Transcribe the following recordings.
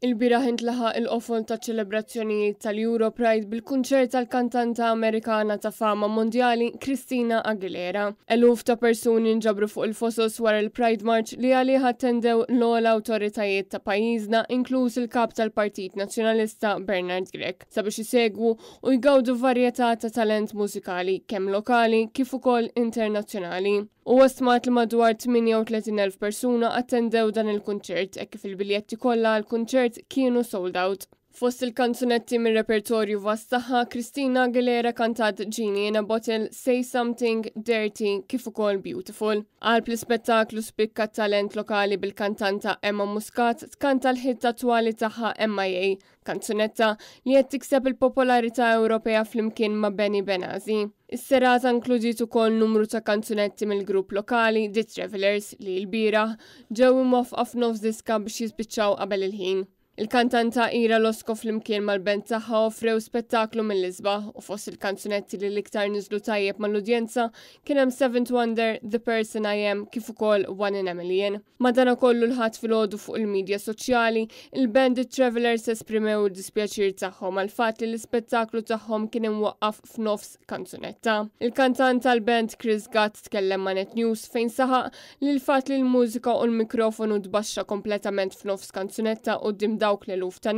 Il-biraħ intlaħa il-qofol ta' ċelebrazzjonijiet tal-Euro Pride bil-kunċert tal-kantanta Amerikana ta' fama mondjali Kristina Aguilera. Eluf ta' persuni nġabru fuq il-fosos wara il-Pride March li għaliħa tendew l-ola autoritajiet ta' pajizna, inkluż il-kap tal-Partit Nazjonalista Bernard Grek, sabiex jisegwu u jgawdu varjetà ta' talent mużikali kemm lokali kif ukoll internazzjonali u wasmat li madwar 38.000 persuna attendew dan il-kunċert e kif biljetti kollha għall kunċert kienu sold out. Fost il-kanzunetti mir repertorju vastaħa, Kristina Aguilera kantat Gini in a Bottle Say Something Dirty kif ukoll Beautiful. Għal pl ispettaklu spikka talent lokali bil-kantanta Emma Muscat tkanta l-ħitta twali taħħa MIA, kanzunetta li qed tikseb il-popolarità Ewropea flimkien ma' Benny Benazi. Is-serata inkludiet ukoll numru ta' kanzunetti mill-grupp lokali The Travelers li l-bira ġew imwafqaf nofs diska biex jispiċċaw qabel il-ħin. Il-kantanta Ira Losko flimkien mal-band tagħha offrew spettaklu mill lisba u fost il-kanzunetti li l-iktar niżlu tajjeb mal-udjenza kien hemm to Wonder, The Person I Am kif ukoll One in a Million. Madana kollu l-ħadd filgħodu fuq il-medja soċjali, il-band The Travelers esprimew id-dispjaċir tagħhom għal fat li l-ispettaklu tagħhom kien imwaqqaf f'nofs kanzunetta. il kantanta tal-band Chris Gatt tkellem ma' Net News fejn saħaq li l fat li l-mużika u l-mikrofonu tbaxxa kompletament f'nofs kanzunetta u dimda dawk l-eluf ta'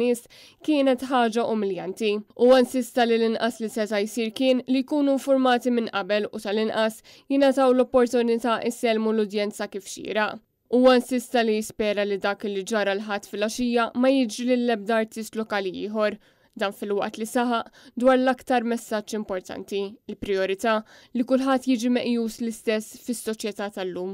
kienet ħaġa umiljanti. U insista li l-inqas li seta' jsir kien li jkunu formati minn qabel u tal-inqas jingħataw l-opportunità isselmu l-udjenza kif xira. U insista li jispera li dak li ġara l-ħadd fil axija ma jiġri l-lebda artist lokali ieħor dan fil-waqt li saħaq dwar l-aktar messaġġ importanti, l priorità li kulħadd jiġi meqjus l-istess fis-soċjetà tal-lum.